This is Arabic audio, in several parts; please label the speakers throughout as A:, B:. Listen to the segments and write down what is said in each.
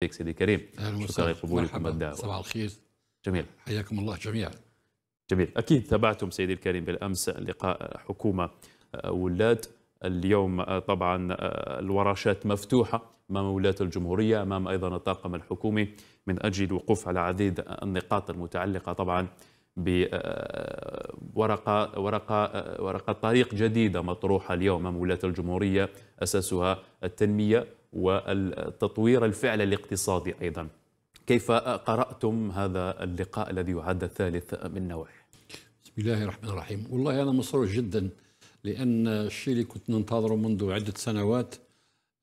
A: فيك سيدي كريم شكرا لقبولكم الدعوة صباح الخير جميل
B: حياكم الله جميعا
A: جميل أكيد تابعتم سيدي الكريم بالأمس لقاء حكومة ولاد اليوم طبعا الورشات مفتوحة أمام ولاة الجمهورية أمام أيضا الطاقم الحكومي من أجل الوقوف على عديد النقاط المتعلقة طبعا بورقة ورقة ورقة طريق جديدة مطروحة اليوم أمام ولاة الجمهورية أساسها التنمية والتطوير الفعل الاقتصادي أيضا كيف قرأتم هذا اللقاء الذي يعد الثالث من نوعه
B: بسم الله الرحمن الرحيم والله أنا مسرور جدا لأن الشيء اللي كنت ننتظره منذ عدة سنوات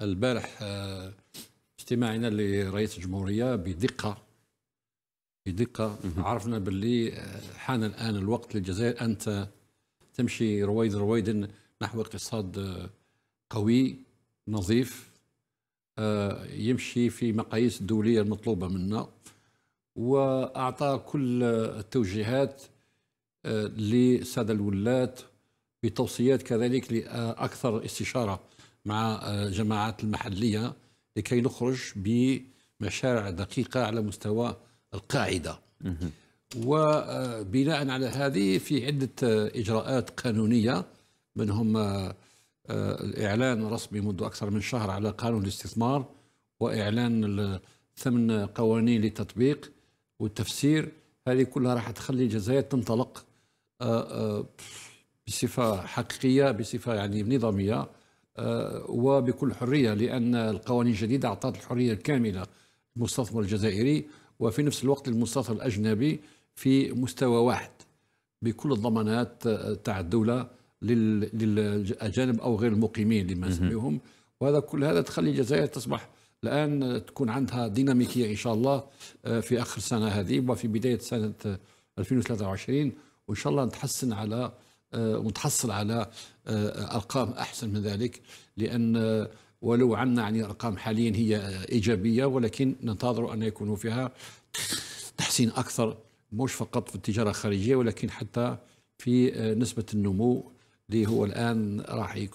B: البارح آه، اجتماعنا لرئيس الجمهورية بدقة بدقة عرفنا باللي آه، حان الآن الوقت للجزائر أن تمشي رويدا رويدا نحو اقتصاد آه، قوي نظيف آه، يمشي في مقاييس الدولية المطلوبة منا وأعطى كل التوجيهات للسادة آه، الولات بتوصيات كذلك لأكثر استشارة مع الجماعات آه، المحلية لكي نخرج بمشاريع دقيقة على مستوى القاعدة وبناء على هذه في عدة إجراءات قانونية منهم الإعلان رسمي منذ اكثر من شهر على قانون الاستثمار واعلان ثمن قوانين للتطبيق والتفسير هذه كلها راح تخلي الجزائر تنطلق آه، آه، بصفه حقيقيه بصفه يعني نظاميه آه، وبكل حريه لان القوانين الجديده اعطت الحريه الكامله للمستثمر الجزائري وفي نفس الوقت للمستثمر الاجنبي في مستوى واحد بكل الضمانات تاع الدوله للاجانب او غير المقيمين لما نسميهم وهذا كل هذا تخلي الجزائر تصبح الان تكون عندها ديناميكيه ان شاء الله آه، في اخر سنه هذه وفي بدايه سنه 2023 آه، وان شاء الله نتحسن على آه، ونتحصل على ارقام احسن من ذلك لان ولو عندنا يعني ارقام حاليا هي ايجابيه ولكن ننتظر ان يكون فيها تحسين اكثر مش فقط في التجاره الخارجيه ولكن حتى في نسبه النمو اللي هو الان راح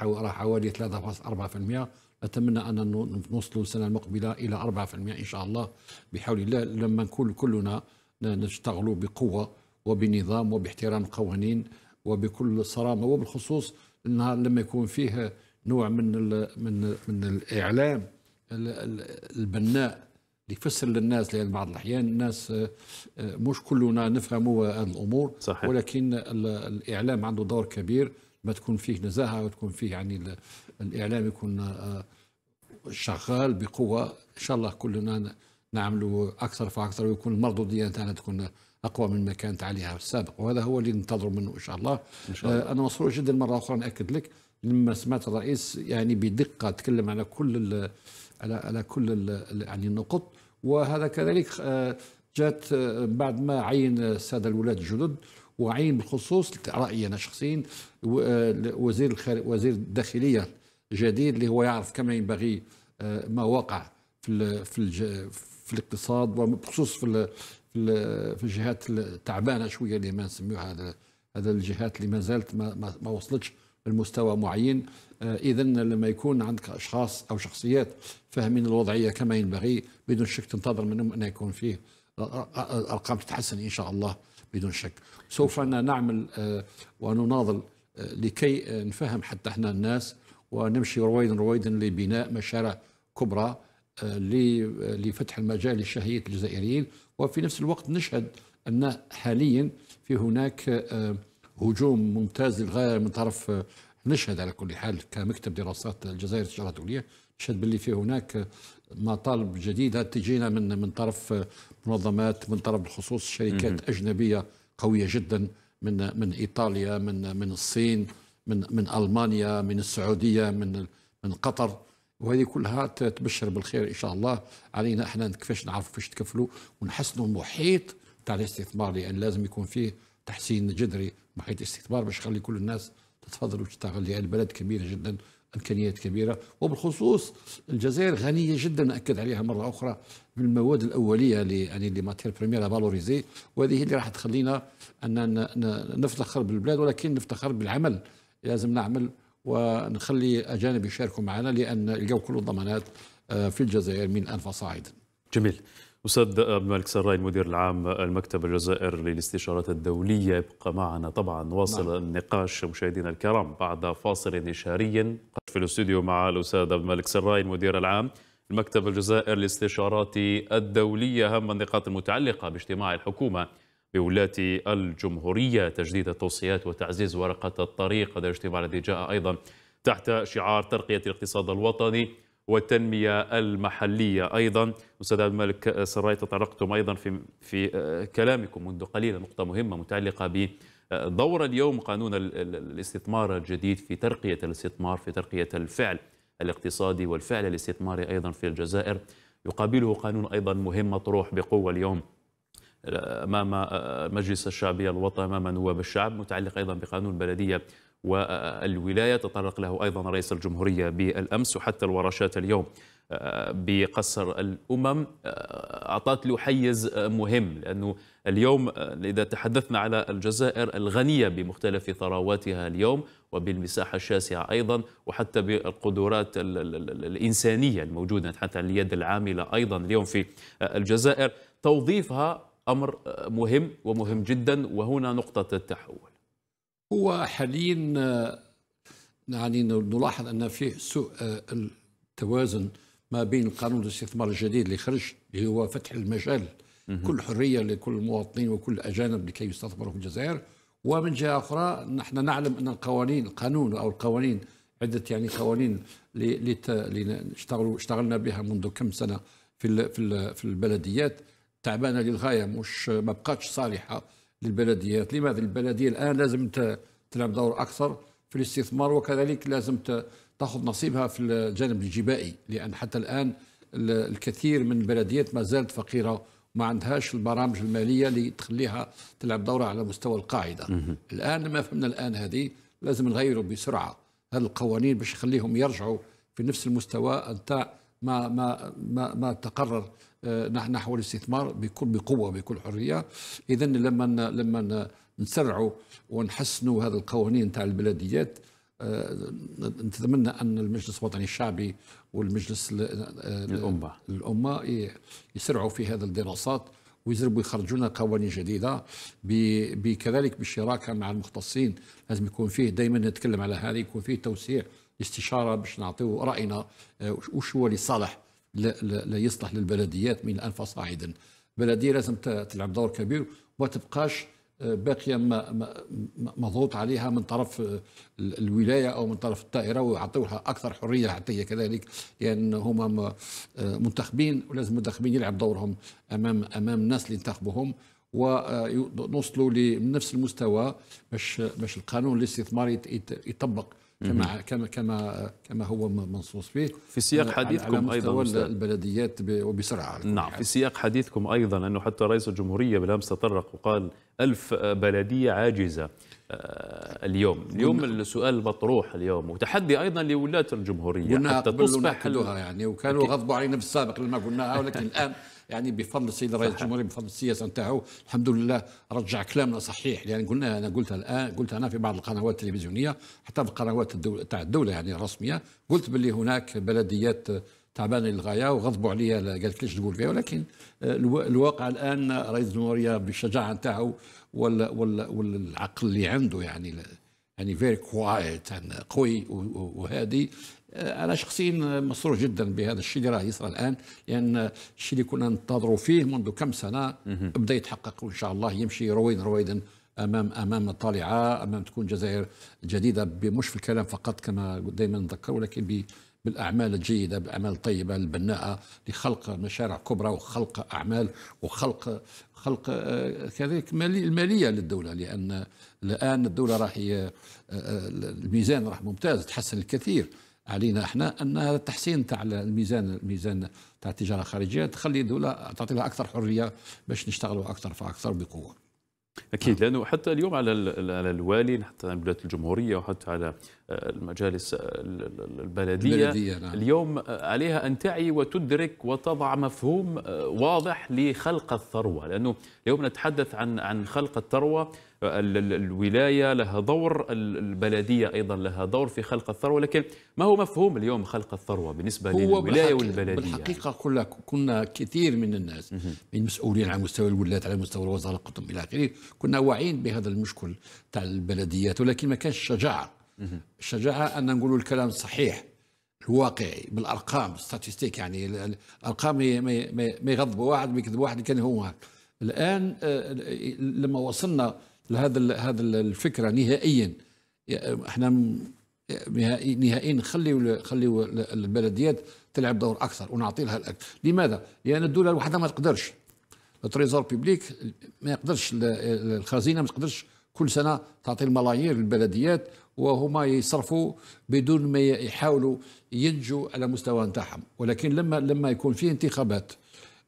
B: راح حوالي 3.4% اتمنى ان نوصلوا السنه المقبله الى 4% ان شاء الله بحول الله لما نكون كلنا نشتغلوا بقوه وبنظام وباحترام القوانين وبكل صرامه وبالخصوص انها لما يكون فيه نوع من الـ من من الاعلام البناء اللي يفسر للناس لان بعض الاحيان الناس آه، آه، مش كلنا نفهموا هذه الامور صحيح. ولكن الاعلام عنده دور كبير ما تكون فيه نزاهه وتكون فيه يعني الاعلام يكون آه، شغال بقوه ان شاء الله كلنا نعملوا اكثر فاكثر ويكون المردوديه نتاعنا تكون اقوى من ما كانت عليها في السابق وهذا هو اللي ننتظره منه ان شاء الله, إن شاء الله. انا مسرور جدا مره اخرى ناكد لك لما سمعت الرئيس يعني بدقه تكلم على كل على على كل يعني النقط وهذا كذلك آه، جات آه، بعد ما عين الساده الولاد الجدد وعين بالخصوص رايي انا شخصيا آه، وزير وزير الداخليه جديد اللي هو يعرف كما ينبغي ما وقع في في في الاقتصاد وبخصوص في في الجهات التعبانه شويه اللي ما نسميوها هذا الجهات اللي ما زالت ما, ما وصلتش المستوى معين آه، اذا لما يكون عندك اشخاص او شخصيات فاهمين الوضعيه كما ينبغي بدون شك تنتظر منهم ان يكون فيه آه، آه، ارقام تتحسن ان شاء الله بدون شك سوف نعمل ونناضل لكي نفهم حتى احنا الناس ونمشي رويدا رويدا لبناء مشاريع كبرى لفتح المجال للشهيه الجزائريين وفي نفس الوقت نشهد ان حاليا في هناك هجوم ممتاز للغايه من طرف نشهد على كل حال كمكتب دراسات الجزائر التجاره الدوليه نشهد باللي في هناك مطالب جديده تجينا من من طرف منظمات من طرف بالخصوص شركات اجنبيه قويه جدا من من ايطاليا من من الصين من من المانيا من السعوديه من من قطر وهذه كلها تبشر بالخير ان شاء الله علينا احنا كيفاش نعرفوا كيفاش تكفلوا ونحسنوا المحيط تاع الاستثمار لان لازم يكون فيه تحسين جذري حيث الاستثمار باش يخلي كل الناس تتفضل وتشتغل لان يعني البلد كبيره جدا امكانيات كبيره وبالخصوص الجزائر غنيه جدا ناكد عليها مره اخرى بالمواد الاوليه اللي يعني اللي ماتير بريمير فالوريزي وهذه اللي راح تخلينا ان نفتخر بالبلاد ولكن نفتخر بالعمل لازم نعمل ونخلي اجانب يشاركوا معنا لان لقوا كل الضمانات آه، في الجزائر من انفى صاعدا.
A: جميل. أستاذ عبد الملك سراي المدير العام المكتب الجزائر للاستشارات الدولية يبقى معنا طبعا واصل نعم. النقاش مشاهدينا الكرام بعد فاصل إشاري في الاستوديو مع الأستاذ عبد الملك سراي المدير العام المكتب الجزائر للاستشارات الدولية أهم النقاط المتعلقة باجتماع الحكومة بولاة الجمهورية تجديد التوصيات وتعزيز ورقة الطريق هذا الاجتماع الذي جاء أيضا تحت شعار ترقية الاقتصاد الوطني والتنمية المحلية أيضا أستاذ عبد الملك سراي تطرقتم أيضا في, في آه، كلامكم منذ قليل نقطة مهمة متعلقة ب آه، دور اليوم قانون الاستثمار الجديد في ترقية الاستثمار في ترقية الفعل الاقتصادي والفعل الاستثماري أيضا في الجزائر يقابله قانون أيضا مهم مطروح بقوة اليوم آه، أمام مجلس الشعبية الوطني أمام نواب الشعب متعلق أيضا بقانون البلدية والولاية تطرق له أيضا رئيس الجمهورية بالأمس وحتى الورشات اليوم آه، بقصر الأمم آه، أعطت له حيز آه، مهم لأنه اليوم إذا تحدثنا على الجزائر الغنية بمختلف ثرواتها اليوم وبالمساحة الشاسعة أيضا وحتى بالقدرات الإنسانية الموجودة حتى اليد العاملة أيضا اليوم في الجزائر توظيفها أمر مهم ومهم جدا وهنا نقطة التحول
B: هو حاليا آه، يعني نلاحظ ان فيه سوء آه، التوازن ما بين القانون الاستثمار الجديد اللي خرج اللي هو فتح المجال كل حريه لكل المواطنين وكل الاجانب لكي يستثمروا في الجزائر ومن جهه اخرى نحن نعلم ان القوانين القانون او القوانين عده يعني قوانين اللي اشتغلنا بها منذ كم سنه في في البلديات تعبانه للغايه مش ما بقاتش صالحه للبلديات لماذا البلديه الان لازم تلعب دور اكثر في الاستثمار وكذلك لازم تاخذ نصيبها في الجانب الجبائي لان حتى الان الكثير من البلديات ما زالت فقيره ما عندهاش البرامج الماليه اللي تخليها تلعب دورها على مستوى القاعده الان ما فهمنا الان هذه لازم نغيروا بسرعه هذه القوانين باش يخليهم يرجعوا في نفس المستوى نتاع ما ما ما, ما تقرر آه، نحو الاستثمار بكل بقوه بكل حريه اذا لما لما نسرعوا ونحسنوا هذه القوانين تاع البلديات آه، نتمنى ان المجلس الوطني الشعبي والمجلس آه، الامه الامه يسرعوا في هذه الدراسات ويزربوا لنا قوانين جديده بكذلك بالشراكه مع المختصين لازم يكون فيه دائما نتكلم على هذه يكون فيه توسيع استشاره باش نعطيو راينا وش هو لصالح لا, لا, لا يصلح للبلديات من الان فصاعدا البلديه لازم تلعب دور كبير وما تبقاش آه، باقيه مضغوط عليها من طرف آه، الولايه او من طرف الطائره ويعطيوها اكثر حريه حتى هي كذلك لان يعني هما آه، منتخبين ولازم المنتخبين يلعب دورهم امام امام الناس اللي انتخبوهم ونوصلوا لنفس المستوى باش باش القانون الاستثماري يطبق كما كما كما كما هو منصوص فيه في سياق حديثكم على ايضا البلديات وبسرعه
A: نعم في سياق حديثكم ايضا انه حتى رئيس الجمهوريه بالامس تطرق وقال ألف بلديه عاجزه آه، اليوم اليوم السؤال المطروح اليوم وتحدي ايضا لولاة الجمهوريه حتى تصبح يعني وكانوا غضبوا
B: علينا في السابق لما قلناها ولكن الان يعني بفضل السيد الرئيس الجمهوري بفضل السياسه نتاعو الحمد لله رجع كلامنا صحيح لان يعني قلنا انا قلت الان قلت انا في بعض القنوات التلفزيونيه حتى في القنوات الدول تاع الدوله يعني الرسميه قلت باللي هناك بلديات تعبانه للغايه وغضبوا عليا قالت ليش تقول فيها ولكن آه، الواقع الان رئيس الجمهوريه بالشجاعه نتاعو والعقل اللي عنده يعني يعني فيري كوايت قوي وهادي آه، انا شخصيا مسرور جدا بهذا الشيء اللي راه يصرى الان لان الشيء اللي كنا ننتظروا فيه منذ كم سنه بدا يتحقق وان شاء الله يمشي رويدا رويدا امام امام طالعه امام تكون جزائر جديده مش في الكلام فقط كما دائما نذكر ولكن بالاعمال الجيده بالاعمال الطيبه البناءه لخلق مشاريع كبرى وخلق اعمال وخلق خلق آه، كذلك الماليه للدوله لان الان الدوله راح آه، الميزان راح ممتاز تحسن الكثير علينا احنا ان هذا التحسين تاع الميزان الميزان تاع التجاره الخارجيه تخلي الدوله تعطي لها اكثر حريه باش نشتغلوا اكثر فاكثر بقوه.
A: اكيد لانه حتى اليوم على على الوالي حتى على مديريه الجمهوريه وحتى على المجالس البلديه, البلدية نعم. اليوم عليها ان تعي وتدرك وتضع مفهوم واضح لخلق الثروه لانه اليوم نتحدث عن عن خلق الثروه الولاية لها دور البلدية أيضا لها دور في خلق الثروة لكن ما هو مفهوم اليوم خلق الثروة بالنسبة للولاية والبلدية بالحقيقة
B: كنا كثير من الناس من مسؤولين على مستوى الولايات على مستوى الوزارة القطب إلى آخره كنا واعيين بهذا المشكل تاع البلديات ولكن ما كانش شجاعة الشجاعة أن نقول الكلام الصحيح الواقعي بالارقام ستاتستيك يعني الارقام ما يغضب واحد ما يكذب واحد كان هو الان آه، لما وصلنا لهذا هذا الفكره نهائيا احنا نهائيا خليوا خليوا البلديات تلعب دور اكثر ونعطي لها الاكثر لماذا؟ لان يعني الدوله الوحده ما تقدرش التريزور بيبليك ما يقدرش الخزينه ما تقدرش كل سنه تعطي الملايير للبلديات وهما يصرفوا بدون ما يحاولوا ينجوا على مستوى نتاعهم ولكن لما لما يكون فيه انتخابات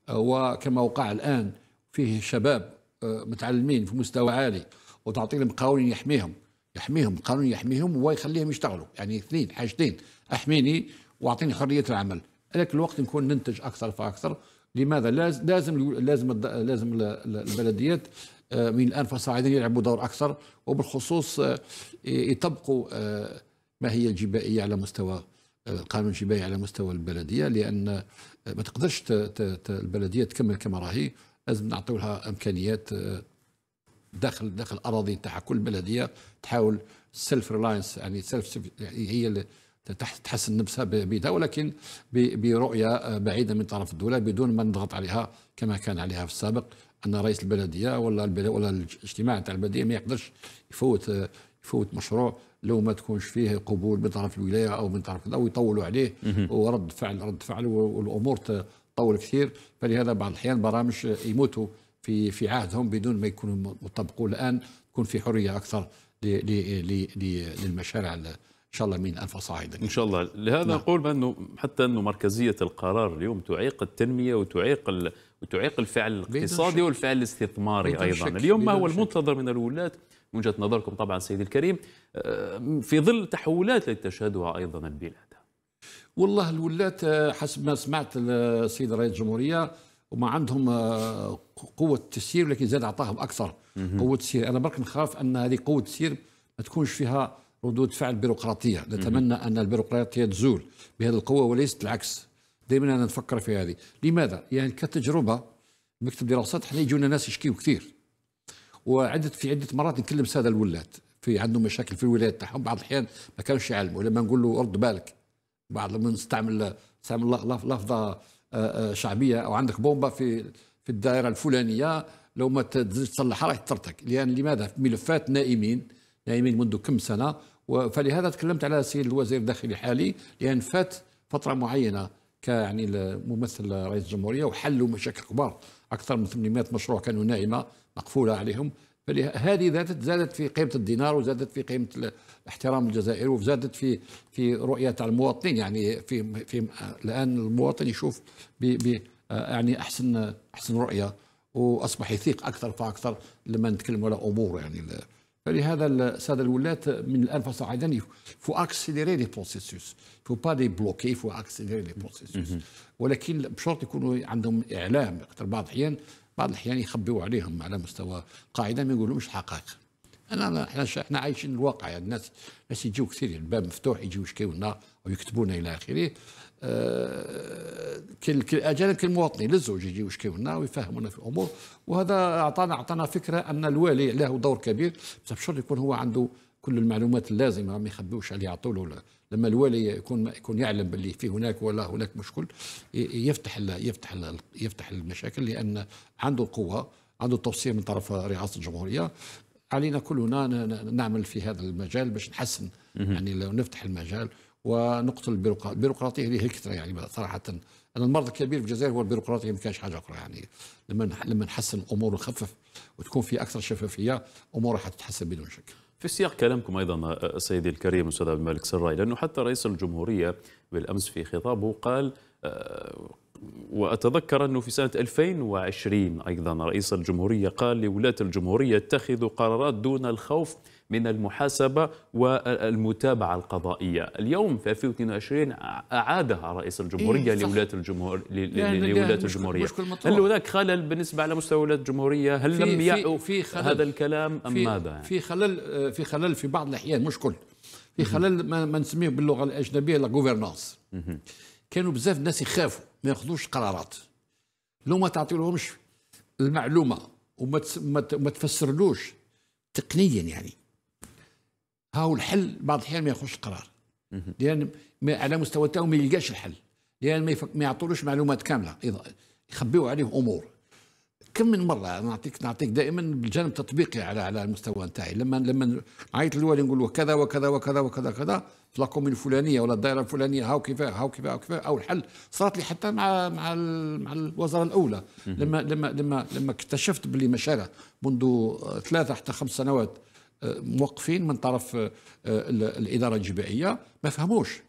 B: آه، وكما وقع الان فيه شباب آه، متعلمين في مستوى عالي وتعطي لهم قانون يحميهم يحميهم قانون يحميهم ويخليهم يشتغلوا يعني اثنين حاجتين احميني واعطيني حريه العمل هذاك الوقت نكون ننتج اكثر فاكثر لماذا لازم لازم لازم لازم البلديات آه، من الان فصاعدا يلعبوا دور اكثر وبالخصوص آه، يطبقوا ما هي الجبائيه على مستوى القانون الجبائي على مستوى البلديه لان ما تقدرش البلديه تكمل كما راهي لازم نعطيو لها امكانيات آه، داخل داخل الاراضي تاعها كل بلديه تحاول سيلف ريلاينس يعني سيلف يعني هي اللي تحسن نفسها بيدها ولكن برؤيه آه، بعيده من طرف الدوله بدون ما نضغط عليها كما كان عليها في السابق ان رئيس البلديه ولا البلدية ولا الاجتماع تاع البلديه ما يقدرش يفوت آه، يفوت مشروع لو ما تكونش فيه قبول من طرف الولايه او من طرف كذا ويطولوا عليه ورد فعل رد فعل والامور طول كثير فلهذا بعض الأحيان برامج يموتوا في في عهدهم بدون ما يكونوا مطبقوا الآن تكون في حرية أكثر للمشاريع ان شاء الله من انف صاعدا
A: ان شاء الله لهذا نعم. نقول بانه حتى انه مركزيه القرار اليوم تعيق التنميه وتعيق وتعيق الفعل الاقتصادي والفعل الاستثماري ايضا شك. اليوم ما هو المنتظر من الولاة من وجهه نظركم طبعا سيدي الكريم آه، في ظل تحولات التي تشهدها ايضا البلاد
B: والله الولات آه، حسب ما سمعت السيد آه، رئيس الجمهوريه وما عندهم آه، قوه تسيير لكن زاد اعطاهم اكثر قوه تسيير انا برك نخاف ان هذه قوه تسيير ما تكونش فيها ردود فعل بيروقراطيه نتمنى ان البيروقراطيه تزول بهذه القوه وليست العكس دائما انا نفكر في هذه لماذا يعني كتجربه مكتب دراسات احنا يجونا ناس يشكيو كثير وعدت في عده مرات نكلم ساده الولات في عندهم مشاكل في الولايات تاعهم بعض الاحيان ما كانوش يعلموا لما نقول له رد بالك بعض من استعمل استعمل لفظه آه، آه، شعبيه او عندك بومبا في في الدائره الفلانيه لو ما تنزلش تصلحها راح ترتك لان لماذا في ملفات نائمين نائمين منذ كم سنه فلهذا تكلمت على سيد الوزير الداخلي الحالي لان فات فتره معينه كيعني ممثل رئيس الجمهوريه وحلوا مشاكل كبار اكثر من 800 مشروع كانوا نائمه مقفوله عليهم فهذه زادت زادت في قيمه الدينار وزادت في قيمه احترام الجزائر وزادت في في رؤيه تاع المواطنين يعني في في الان المواطن يشوف ب آه، يعني احسن احسن رؤيه واصبح يثيق اكثر فاكثر لما نتكلم على امور يعني فلهذا الساده الولاة من الان فصاعدا فو اكسيليري لي بروسيسوس فو با دي بلوكي فو اكسيليري لي بروسيسوس ولكن بشرط يكونوا عندهم اعلام اكثر بعض الاحيان بعض الاحيان يخبيو عليهم على مستوى قاعده ما يقولوش الحقائق انا احنا احنا عايشين الواقع يعني الناس الناس يجيو كثير يعني الباب مفتوح يجيو يشكيو لنا لنا الى اخره أه كل كالمواطنين للزوج يجيو يشكيو لنا ويفهمونا في الامور وهذا اعطانا اعطانا فكره ان الوالي له دور كبير باش يكون هو عنده كل المعلومات اللازمه ما يخبيوش عليه يعطوا له لما الوالي يكون يكون يعلم باللي في هناك ولا هناك مشكل يفتح الـ يفتح الـ يفتح المشاكل لان عنده القوه عنده التوصيه من طرف رئاسه الجمهوريه علينا كلنا نعمل في هذا المجال باش نحسن يعني لو نفتح المجال ونقتل البيروقراطيه اللي هي كثره يعني صراحه انا المرض الكبير في الجزائر هو البيروقراطيه ما كانش حاجه اخرى يعني لما لما نحسن الامور ونخفف وتكون في اكثر شفافيه امور راح تتحسن بدون شك.
A: في سياق كلامكم أيضا سيدي الكريم أستاذ عبد الملك سراي لأنه حتى رئيس الجمهورية بالأمس في خطابه قال وأتذكر أنه في سنة 2020 أيضا رئيس الجمهورية قال لولاة الجمهورية اتخذوا قرارات دون الخوف من المحاسبة والمتابعة القضائية اليوم في 2022 أعادها رئيس الجمهورية إيه لولاية الجمهور يعني الجمهورية هل هناك خلل بالنسبة على مستوى ولاية الجمهورية هل في لم يعوا هذا الكلام أم في ماذا يعني؟
B: في خلل آه، في خلل في بعض الأحيان مش كل في خلل ما, ما نسميه باللغة الأجنبية لا جوفرنانس كانوا بزاف الناس يخافوا ما ياخذوش قرارات لو ما تعطيلهمش المعلومة وما تفسرلوش تقنيا يعني ها هو الحل بعض الاحيان ما ياخذش قرار لان على مستوى تاعو ما يلقاش الحل لان ما, ما يعطولوش معلومات كامله يخبيو عليه امور كم من مره نعطيك نعطيك دائما بالجانب التطبيقي على على المستوى نتاعي لما لما نعيط للوالي نقول له كذا وكذا وكذا وكذا كذا في لاكومين الفلانيه ولا الدائره الفلانيه هاو كيفاه هاو كيفاه هاو كيفاه او الحل صارت لي حتى مع مع مع الوزاره الاولى لما لما لما لما اكتشفت باللي مشاريع منذ ثلاثه حتى خمس سنوات موقفين من طرف آه، الاداره الجبائيه ما فهموش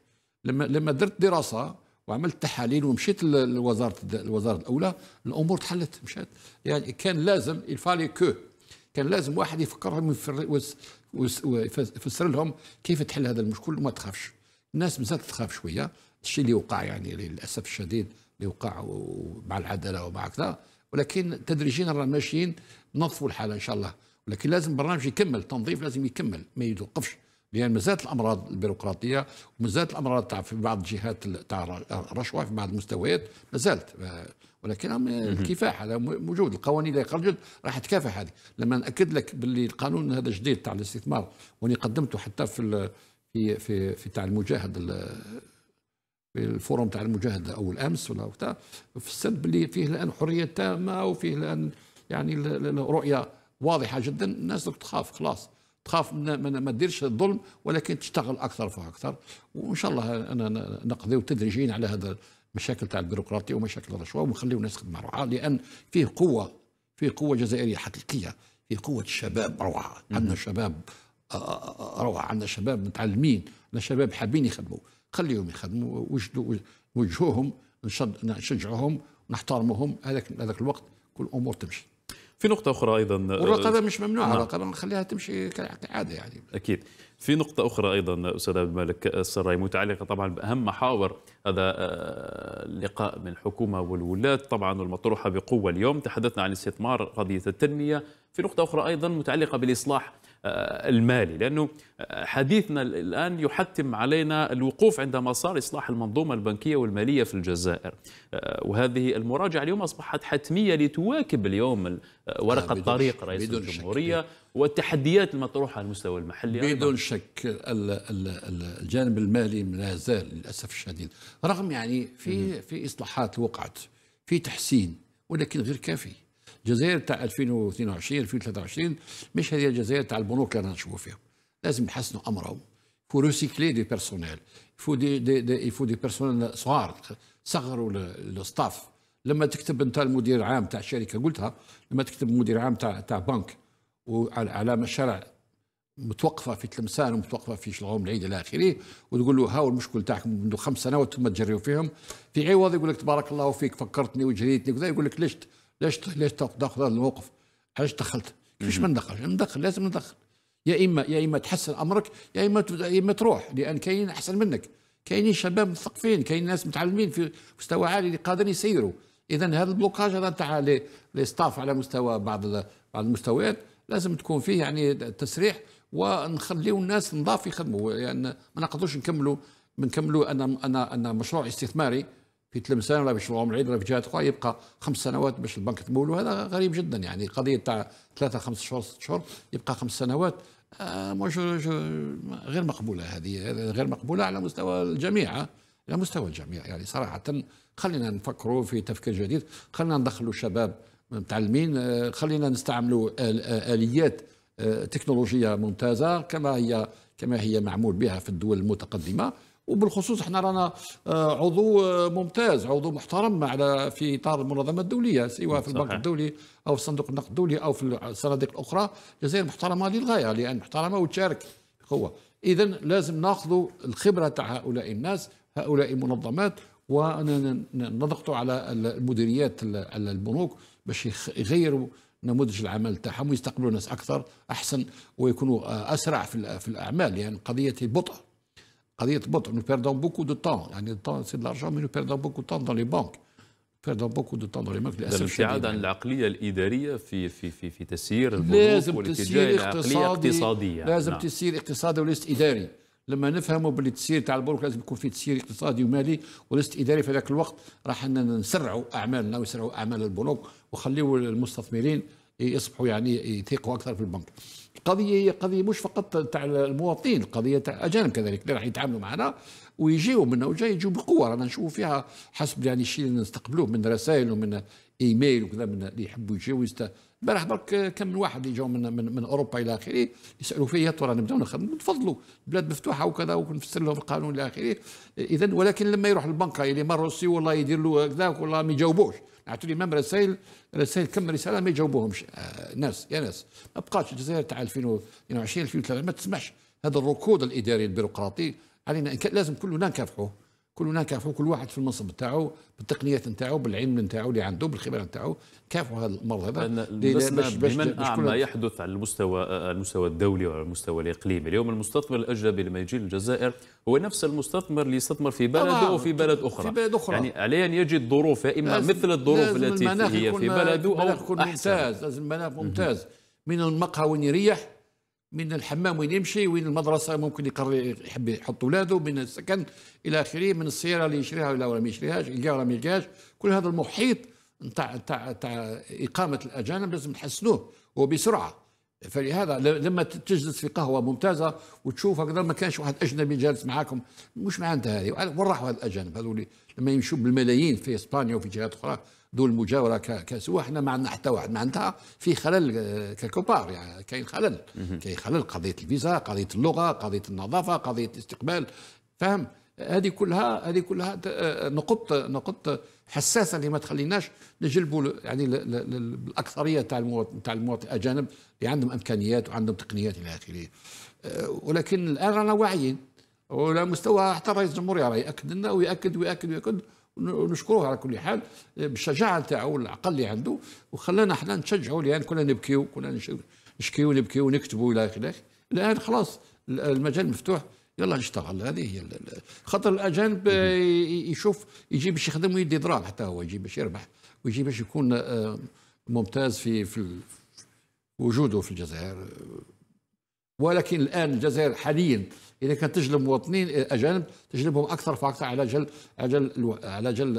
B: لما لما درت دراسه وعملت تحاليل ومشيت لوزاره الوزاره الاولى الامور تحلت مشات يعني كان لازم الفالي كو كان لازم واحد يفكرهم ويفسر لهم كيف تحل هذا المشكل وما تخافش الناس مازالت تخاف شويه الشيء اللي وقع يعني للاسف الشديد اللي وقع مع العداله ومع كذا ولكن تدريجيا راه ماشيين نظفوا الحاله ان شاء الله ولكن لازم البرنامج يكمل التنظيف لازم يكمل ما يتوقفش لان مازالت الامراض البيروقراطيه ومازالت الامراض تاع في بعض الجهات تاع الرشوه في بعض المستويات مازالت ولكن الكفاح هذا موجود القوانين اللي خرجت راح تكافح هذه لما ناكد لك باللي القانون هذا الجديد تاع الاستثمار واني قدمته حتى في في في, في تاع المجاهد في الفورم تاع المجاهد او الامس ولا في السلب اللي فيه الان حريه تامه وفيه الان يعني رؤيه واضحه جدا الناس تخاف خلاص تخاف من ما تديرش الظلم ولكن تشتغل اكثر فاكثر وان شاء الله انا نقضيو تدريجيا على هذا المشاكل تاع البيروقراطيه ومشاكل الرشوه ونخليو الناس تخدم روعه لان فيه قوه فيه قوه جزائريه حقيقيه فيه قوه الشباب روعه عندنا شباب آه، آه، آه، روعه عندنا شباب متعلمين عندنا شباب حابين يخدموا خليهم يخدموا وجدوا وجهوهم نشجعوهم نحترمهم هذاك هذاك الوقت كل الامور تمشي
A: في نقطة أخرى أيضا والرقابة مش ممنوعة نعم. الرقابة
B: نخليها تمشي كالعادة يعني
A: أكيد في نقطة أخرى أيضا أستاذ عبد الملك السراي متعلقة طبعا بأهم محاور هذا آه، اللقاء من الحكومة والولاة طبعا والمطروحة بقوة اليوم تحدثنا عن استثمار قضية التنمية في نقطة أخرى أيضا متعلقة بالإصلاح آه، المالي لأنه آه، حديثنا الآن يحتم علينا الوقوف عند مسار إصلاح المنظومة البنكية والمالية في الجزائر آه، وهذه المراجعة اليوم أصبحت حتمية لتواكب اليوم ورقة طريق رئيس بدون الجمهورية شك. والتحديات
B: المطروحة على المستوى المحلي بدون أيضا. شك الجانب المالي لا زال للأسف الشديد رغم يعني في في إصلاحات وقعت في تحسين ولكن غير كافي الجزائر تاع 2022 2023 مش هذه الجزائر تاع البنوك اللي رانا نشوفوا فيها لازم يحسنوا امرهم فو ريسيكلي دي بيرسونيل فو دي دي, دي فو دي بيرسونيل صغار صغروا الستاف لما تكتب انت المدير العام تاع الشركه قلتها لما تكتب مدير عام تاع تاع بنك وعلى مشاريع متوقفه في تلمسان ومتوقفه في شلغوم العيد الى اخره وتقول له هاو المشكل تاعكم منذ خمس سنوات ثم تجريوا فيهم في عوض يقول لك تبارك الله فيك فكرتني وجريتني وكذا يقول لك ليش ليش ليش تاخذ هذا الموقف؟ علاش دخلت؟ كيفاش ما ندخلش؟ ندخل لازم ندخل يا اما يا اما تحسن امرك يا اما يا اما تروح لان كاين احسن منك كاينين شباب مثقفين كاين ناس متعلمين في مستوى عالي اللي قادرين يسيروا اذا هذا البلوكاج هذا تاع لي ستاف على مستوى بعض بعض المستويات لازم تكون فيه يعني تسريح ونخليو الناس نضاف يخدموا لان يعني ما نقدروش نكملوا نكملوا انا انا انا مشروع استثماري في تلمسان ولا باش يعمل العيد ولا في جهات اخرى يبقى خمس سنوات باش البنك تمول وهذا غريب جدا يعني قضيه تاع ثلاثه خمس شهور ست شهور يبقى خمس سنوات آه غير مقبوله هذه غير مقبوله على مستوى الجميع آه، على مستوى الجميع يعني صراحه خلينا نفكروا في تفكير جديد خلينا ندخلوا الشباب متعلمين آه، خلينا نستعملوا اليات تكنولوجيه ممتازه كما هي كما هي معمول بها في الدول المتقدمه وبالخصوص احنا رانا آه، عضو آه، ممتاز عضو محترم على في اطار المنظمه الدوليه سواء في البنك الدولي او في صندوق النقد الدولي او في الصناديق الاخرى جزائر محترمه للغايه لان محترمه وتشارك هو اذا لازم ناخذ الخبره تاع هؤلاء الناس هؤلاء المنظمات ونضغطوا على المديريات على البنوك باش يغيروا نموذج العمل تاعهم ويستقبلوا ناس اكثر احسن ويكونوا آه، اسرع في الاعمال لان يعني قضيه البطء قضيه بطء نو بيردون بوكو دو temps يعني طون سي de مي نو بيردون بوكو beaucoup دون لي بانك بيردون بوكو دو beaucoup دون لي بانك للاسف الشديد
A: عن العقليه الاداريه في في في في تسيير البنوك والاتجاه الى عقليه اقتصاديه لازم نعم.
B: تسيير اقتصادي وليس اداري لما نفهموا باللي تسيير تاع البنوك لازم يكون في تسيير اقتصادي ومالي وليست اداري في ذاك الوقت راح نسرعوا اعمالنا ويسرعوا اعمال البنوك وخليوا المستثمرين يصبحوا يعني يثيقوا اكثر في البنك القضيه هي قضيه مش فقط تاع المواطنين القضيه تاع الاجانب كذلك اللي راح يتعاملوا معنا ويجيو منا وجاي يجيو بقوه رانا نشوفوا فيها حسب يعني الشيء اللي نستقبلوه من رسائل ومن ايميل وكذا من اللي يحبوا يجيو ويست امبارح برك كم من واحد اللي من, من, من اوروبا الى اخره يسالوا فيا ترى نبداو نخدموا تفضلوا البلاد مفتوحه وكذا ونفسر لهم القانون الى اخره اذا ولكن لما يروح البنك اللي مروسي والله يدير له كذا والله ما يجاوبوش اعطوني مام رسائل رسائل كم رساله ما يجاوبوهمش آه ناس يا ناس ما بقاش الجزائر تاع 2022 2023 ما تسمحش هذا الركود الاداري البيروقراطي علينا لازم كلنا نكافحوه كل هناك كافوا كل واحد في المنصب نتاعو بالتقنيات نتاعو بالعلم نتاعو اللي عنده بالخبره نتاعو كافوا هذا المرض هذا لمن اعمى ما
A: يحدث على المستوى آه، المستوى الدولي وعلى المستوى الاقليمي اليوم المستثمر الاجنبي لما يجي للجزائر هو نفس المستثمر اللي يستثمر في بلده وفي بلد اخرى في بلد اخرى يعني عليه ان يجد ظروف يا اما مثل الظروف التي هي في بلده او
B: ممتاز لازم المناخ ممتاز من المقهى وين يريح من الحمام وين يمشي وين المدرسه ممكن يقرر يحب يحط اولاده من السكن الى اخره من السياره اللي يشريها ولا ما يشريهاش يلقاها ولا ما يلقاهاش كل هذا المحيط نتاع نتاع نتاع اقامه الاجانب لازم نحسنوه وبسرعه فلهذا لما تجلس في قهوه ممتازه وتشوف هكذا ما كانش واحد اجنبي جالس معاكم مش معناتها هذه وين راحوا هذ الاجانب هذول لما يمشوا بالملايين في اسبانيا وفي جهات اخرى دول مجاوره كسوا احنا ما عندنا حتى واحد معناتها في خلل آه، كالكوبار يعني كاين خلل كاين خلل قضيه الفيزا قضيه اللغه قضيه النظافه قضيه الاستقبال فهم هذه كلها هذه كلها آه، آه، نقط نقط حساسه اللي ما تخليناش نجلبوا يعني الاكثريه تاع المواطن تاع المواطن الاجانب اللي عندهم امكانيات وعندهم تقنيات الى اخره ولكن الان رانا واعيين وعلى مستوى حتى رئيس الجمهوريه راه ياكد لنا ويأكد, ويأكد ويأكد ويأكد ونشكروه على كل حال بالشجاعه نتاعو والعقل اللي عنده وخلانا حنا نشجعوا لان كنا نبكيو كنا نشكيو نبكيو ونكتبوا الى اخره الان خلاص المجال مفتوح يلا نشتغل هذه هي خاطر الاجانب يشوف يجي باش يخدم ويدي ضرار حتى هو يجي باش يربح ويجي باش يكون آه، ممتاز في في وجوده في الجزائر ولكن الان الجزائر حاليا اذا كانت تجلب مواطنين اجانب تجلبهم اكثر فاكثر على جل على جل على جل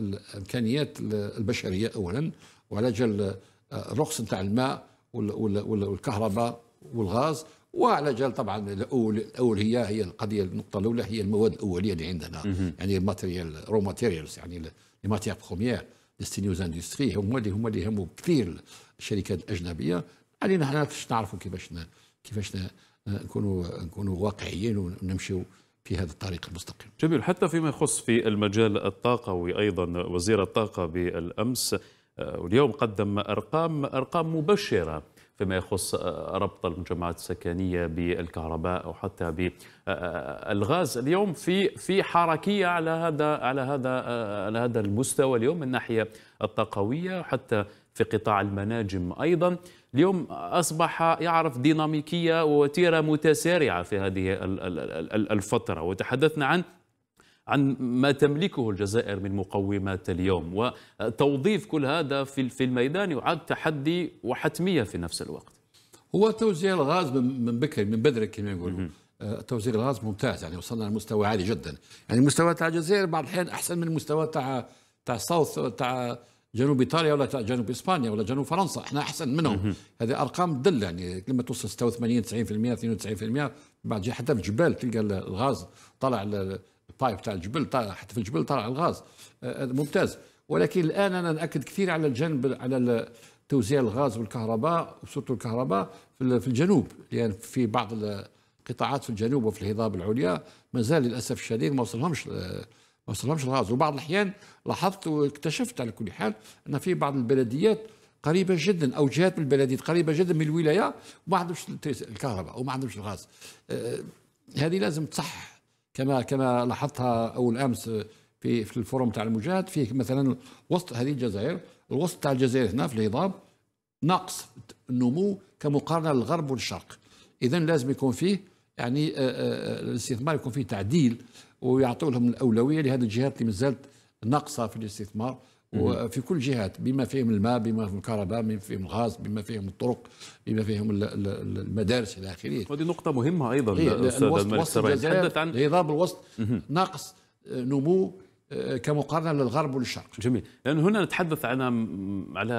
B: الامكانيات البشريه اولا وعلى جل آه، الرخص نتاع الماء والكهرباء والغاز وعلى جال طبعا الاول الاول هي, هي القضيه النقطه الاولى هي المواد الاوليه اللي عندنا يعني الماتيريال رو ماتيريالز يعني لي ماتيير بروميير ديستينيوز اندستري هما اللي هما اللي يهموا كثير الشركات الاجنبيه علينا يعني باش نعرفوا كيفاش كيفاش نكونوا نكونوا واقعيين ونمشيو في هذا الطريق المستقيم. جميل
A: حتى فيما يخص في المجال الطاقوي ايضا وزير الطاقه بالامس آه، واليوم قدم ارقام ارقام مبشره فيما يخص آه، ربط المجمعات السكنيه بالكهرباء او حتى بالغاز آه، اليوم في في حركيه على هذا على هذا على هذا المستوى اليوم من الناحيه الطاقويه حتى في قطاع المناجم أيضا اليوم أصبح يعرف ديناميكية ووتيرة متسارعة في هذه الفترة وتحدثنا عن عن ما تملكه الجزائر من مقومات اليوم وتوظيف كل هذا في الميدان يعد تحدي وحتمية في نفس الوقت
B: هو توزيع الغاز من بكري من بدري كما يقولوا آه، توزيع الغاز ممتاز يعني وصلنا لمستوى عالي جدا يعني المستوى تاع الجزائر بعض الاحيان احسن من المستوى تاع تاع ساوث تاع جنوب ايطاليا ولا جنوب اسبانيا ولا جنوب فرنسا احنا احسن منهم هذه ارقام تدل يعني لما توصل 86 90% 92% بعد حتى في الجبال تلقى الغاز طلع البايب تاع الجبل طلع حتى في الجبل طلع الغاز آه، آه، ممتاز ولكن الان انا ناكد كثير على الجانب على توزيع الغاز والكهرباء وسورتو الكهرباء في الجنوب لان يعني في بعض القطاعات في الجنوب وفي الهضاب العليا مازال للاسف الشديد ما وصلهمش آه، ما وصلهمش الغاز وبعض الأحيان لاحظت واكتشفت على كل حال أن في بعض البلديات قريبة جدا أو جهات من البلديات قريبة جدا من الولاية وما عندهمش الكهرباء وما عندهمش الغاز آه هذه لازم تصح كما كما لاحظتها أول أمس في في الفورم تاع المجاهد فيه مثلا وسط هذه الجزائر الوسط تاع الجزائر هنا في الهضاب ناقص النمو كمقارنه للغرب والشرق اذا لازم يكون فيه يعني أه، أه، أه، الاستثمار يكون فيه تعديل ويعطوا لهم الاولويه لهذه الجهات اللي مازالت ناقصه في الاستثمار وفي كل جهات بما فيهم الماء بما فيهم الكهرباء بما فيهم الغاز بما فيهم الطرق بما فيهم المدارس الى اخره هذه نقطة مهمة أيضا إيه، أستاذ الملك نتحدث عن الهضاب الوسط ناقص نمو آه، كمقارنه للغرب والشرق جميل، لان يعني هنا نتحدث عن
A: على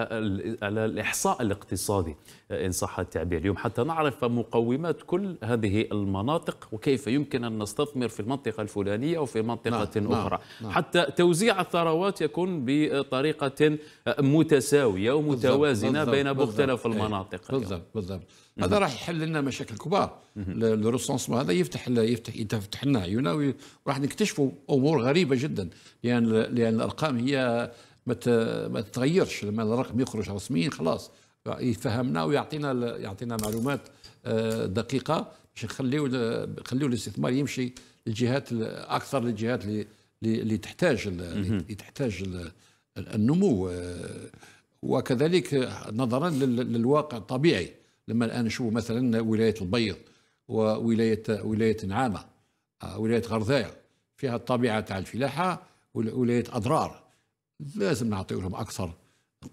A: على الاحصاء الاقتصادي آه، ان صح التعبير اليوم حتى نعرف مقومات كل هذه المناطق وكيف يمكن ان نستثمر في المنطقه الفلانيه او في منطقه نعم. نعم، اخرى، نعم. نعم. حتى توزيع الثروات يكون بطريقه متساويه ومتوازنه بين مختلف إيه، المناطق. بالضبط
B: بالضبط. هذا راح يحل لنا مشاكل كبار الروسونسمون هذا يفتح يفتح يفتح لنا عيوننا وراح نكتشفوا امور غريبه جدا لان لان الارقام هي ما تتغيرش لما الرقم يخرج رسميا خلاص يفهمنا ويعطينا يعطينا معلومات آه، دقيقه باش نخليو نخليو الاستثمار يمشي للجهات اكثر للجهات اللي اللي تحتاج اللي تحتاج النمو آه، وكذلك نظرا للواقع الطبيعي لما الان نشوف مثلا ولايه البيض وولايه ولايه نعامه آه، ولايه غرذايه فيها الطبيعه تاع الفلاحه ولايه اضرار لازم نعطي لهم اكثر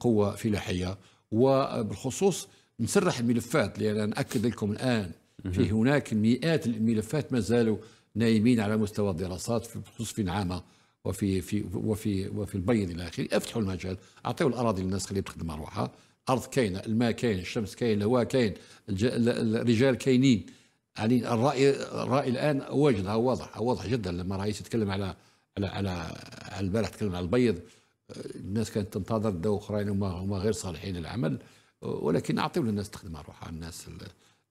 B: قوه فلاحيه وبالخصوص نسرح الملفات لان ناكد لكم الان في هناك مئات الملفات ما زالوا نايمين على مستوى الدراسات في خصوص في نعامه وفي في وفي وفي البيض الى اخره افتحوا المجال اعطيوا الاراضي للناس خليها تخدم روحها الارض كاينه الماء كاين الشمس كاين الهواء كاين الرجال كاينين يعني الراي الراي الان واجد واضح واضح جدا لما رئيس يتكلم على على على, البارح تكلم على البيض الناس كانت تنتظر دو اخرين هما غير صالحين للعمل ولكن اعطيو للناس تخدم روحها الناس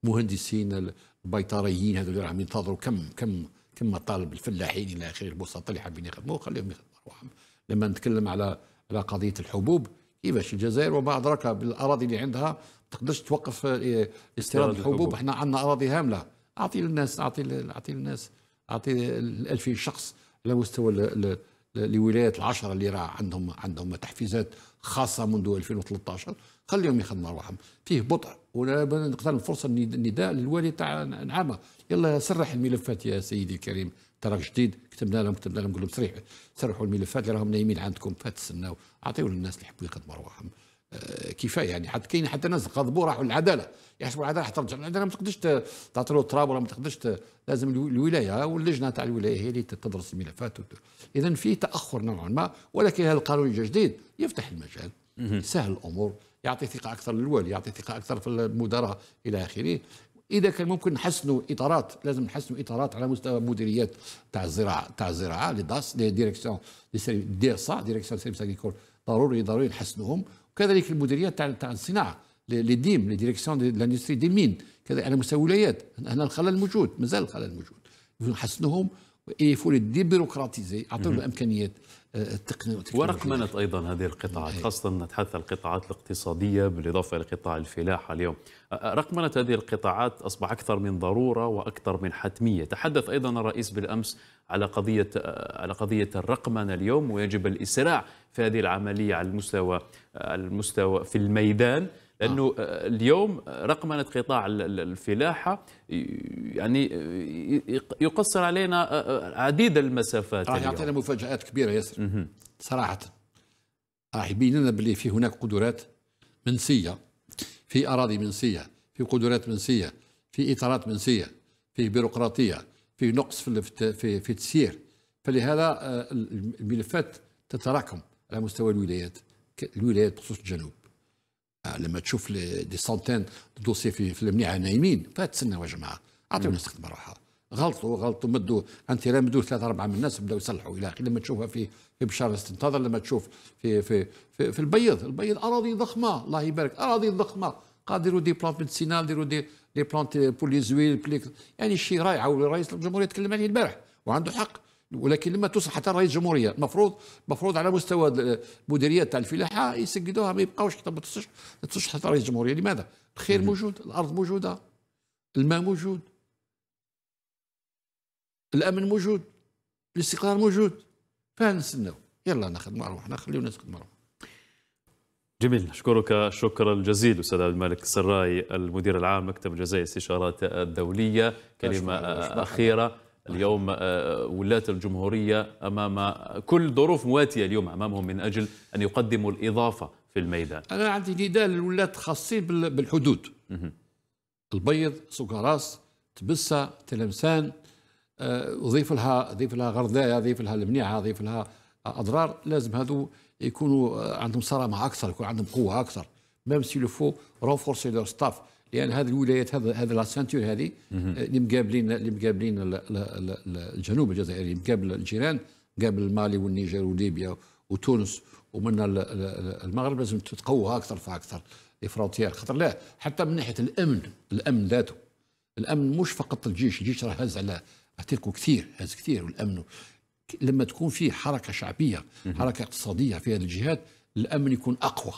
B: المهندسين البيطريين هذول راهم ينتظروا كم كم كم مطالب الفلاحين الى اخره البسطاء اللي حابين يخدموا خليهم يخدموا روحهم لما نتكلم على على قضيه الحبوب كيفاش الجزائر وما ادراك بالاراضي اللي عندها ما تقدرش توقف آه، استيراد الحبوب احنا عندنا اراضي هامله اعطي للناس اعطي اعطي للناس اعطي 2000 شخص على مستوى الولايات العشره اللي راه عندهم عندهم تحفيزات خاصه منذ 2013 خليهم يخدموا روحهم فيه بطء ولا الفرصه النداء للوالي تاع نعامه يلا سرح الملفات يا سيدي الكريم تراك جديد كتبنا لهم كتبنا لهم نقول لهم صريح سرحوا الملفات اللي راهم نايمين عندكم فتسناو عطيو للناس اللي يحبوا يقدموا ارواحهم آه كفايه يعني حتى كاين حتى ناس غضبوا راحوا للعداله يحسبوا العداله حتى ترجع العداله ما تقدرش تعطي له التراب ولا ما تقدرش لازم الولايه واللجنه تاع الولايه هي اللي تدرس الملفات اذا في تاخر نوعا ما ولكن هذا القانون الجديد يفتح المجال سهل الامور يعطي ثقه اكثر للوالي يعطي ثقه اكثر في المدراء الى اخره اذا كان ممكن نحسنوا اطارات لازم نحسنوا اطارات على مستوى مديريات تاع الزراعه تاع الزراعه لي داس لي ديريكسيون دي سا ديريكسيون سيرفيس اغريكول ضروري ضروري نحسنوهم وكذلك المديريات تاع تاع الصناعه لي ديم لي ديريكسيون دي لاندستري دي مين كذا على مستوى الولايات هنا الخلل موجود مازال الخلل موجود نحسنوهم فو لي ديبيروقراتيزي اعطيو الامكانيات التقنيه ورقمنت
A: ايضا هذه القطاعات إيه. خاصه نتحدث القطاعات الاقتصاديه بالاضافه الى قطاع الفلاحه اليوم رقمنت هذه القطاعات اصبح اكثر من ضروره واكثر من حتميه تحدث ايضا الرئيس بالامس على قضيه على قضيه الرقمنه اليوم ويجب الاسراع في هذه العمليه على المستوى المستوى في الميدان لانه آه. آه، اليوم رقمنه قطاع الفلاحه يعني آه، يقصر علينا عديد المسافات راح يعطينا
B: مفاجات كبيره ياسر صراحه راح يبين لنا باللي في هناك قدرات منسيه في اراضي منسيه في قدرات منسيه في اطارات منسيه في بيروقراطيه في نقص في في, في التسيير فلهذا الملفات تتراكم على مستوى الولايات الولايات بخصوص الجنوب آه، لما تشوف دي سنتين دوسي في, المنيعه نايمين فتسناو يا جماعه اعطيونا نستخدم روحها غلطوا غلطوا مدوا انت مدوا ثلاثة أربعة من الناس بدأوا يصلحوا إلى آخره لما تشوفها في في بشار تنتظر لما تشوف في في في, في البيض البيض أراضي ضخمة الله يبارك أراضي ضخمة قاعد دي بلانت ميديسينال ديروا دي دي بلانت بوليزويل يعني شيء رائع والرئيس الجمهورية تكلم عليه البارح وعنده حق ولكن لما توصل حتى رئيس جمهوريه المفروض المفروض على مستوى مديريات تاع الفلاحه يسجلوها ما يبقاوش حتى ما توصلش توصلش حتى رئيس جمهوريه لماذا؟ الخير موجود الارض موجوده الماء موجود الامن موجود الاستقرار موجود فنستناو يلا ناخذ مع روحنا خليو نسكت مع
A: جميل نشكرك شكرا جزيلا استاذ عبد الملك السراي المدير العام مكتب الجزائر الاستشارات الدوليه كلمه اخيره اليوم آه، ولاة الجمهورية أمام كل ظروف مواتية اليوم أمامهم من أجل أن يقدموا الإضافة في الميدان
B: أنا عندي نداء للولاة خاصين بالحدود البيض سكراس تبسة تلمسان آه، ضيف لها ضيف لها غردايه ضيف لها المنيعه ضيف لها اضرار لازم هذو يكونوا آه، عندهم صرامه اكثر يكون عندهم قوه اكثر ميم سي لو فو رونفورسي لور ستاف لان هذه الولايات هذا هذا لا سانتور هذه اللي آه، مقابلين اللي مقابلين الجنوب الجزائري مقابل الجيران مقابل المالي والنيجر وليبيا وتونس ومن المغرب لازم تتقوى اكثر فاكثر لي فرونتيير خاطر لا حتى من ناحيه الامن الامن ذاته الامن مش فقط الجيش الجيش راه هز على اعتقد كثير هز كثير والامن لما تكون فيه حركه شعبيه حركه اقتصاديه في هذه الجهات الامن يكون اقوى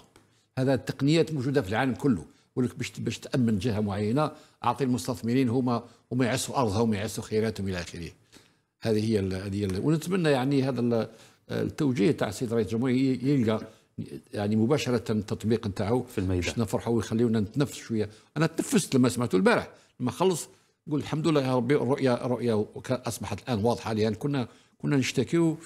B: هذا التقنيات موجوده في العالم كله يقول لك باش باش تامن جهه معينه اعطي المستثمرين هما هما يعسوا ارضهم يعسوا خيراتهم الى اخره هذه هي هذه ونتمنى يعني هذا التوجيه تاع السيد رئيس الجمهوريه يلقى يعني مباشره التطبيق نتاعو في الميدان باش نفرحوا ويخليونا نتنفس شويه انا تنفست لما سمعته البارح لما خلص قلت الحمد لله يا ربي الرؤيه رؤيه اصبحت الان واضحه لان يعني كنا كنا نشتكيو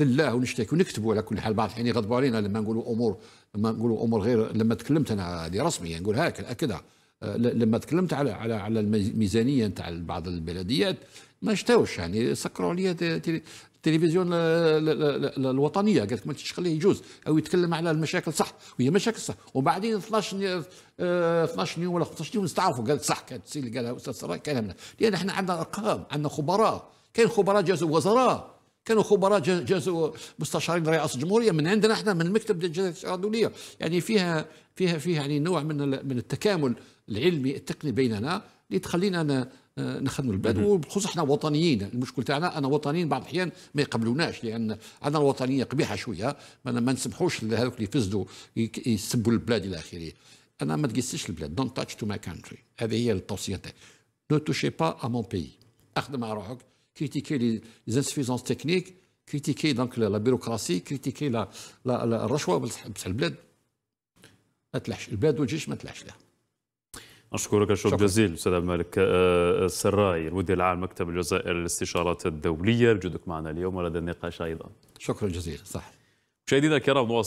B: لله ونشتكي ونكتبوا على كل حال بعض الحين يغضبوا علينا لما نقولوا امور لما نقولوا امور غير لما تكلمت انا هذه رسميا نقول هاك ناكدها آه، لما تكلمت على على على الميزانيه نتاع بعض البلديات ما شتاوش يعني سكروا عليا التلفزيون الوطنيه قالت ما تشخليه يجوز او يتكلم على المشاكل صح وهي مشاكل صح وبعدين 12 12 آه، يوم ولا 15 يوم استعرفوا قالت صح كانت السيد اللي قالها استاذ سراي كلامنا لان احنا عندنا ارقام عندنا خبراء كاين خبراء جازوا وزراء كانوا خبراء جازوا مستشارين رئاسة الجمهورية من عندنا احنا من المكتب الدولية يعني فيها فيها فيها يعني نوع من من التكامل العلمي التقني بيننا اللي تخلينا نخدموا آه، البلاد وبخصوص احنا وطنيين المشكل تاعنا انا وطنيين بعض الاحيان ما يقبلوناش لان عندنا الوطنيه قبيحه شويه ما, ما نسمحوش لهذوك اللي يفسدوا يسبوا البلاد الى اخره انا ما تقيسش البلاد دونت تاتش تو ماي كانتري هذه هي التوصيه تاعي نو توشي با ا مون بيي اخدم على روحك critiquer les, les insuffisances techniques, critiquer donc la, la bureaucratie, critiquer la, la, la الرشوه بصح البلاد ما تلحش البلاد والجيش ما تلحش له
A: أشكرك شكرا جزيل أستاذ عبد الملك السراي آه، آه، المدير العام مكتب الجزائر للاستشارات الدولية لجودك معنا اليوم ولدى النقاش أيضا
B: شكرا جزيلا صح
A: مشاهدينا الكرام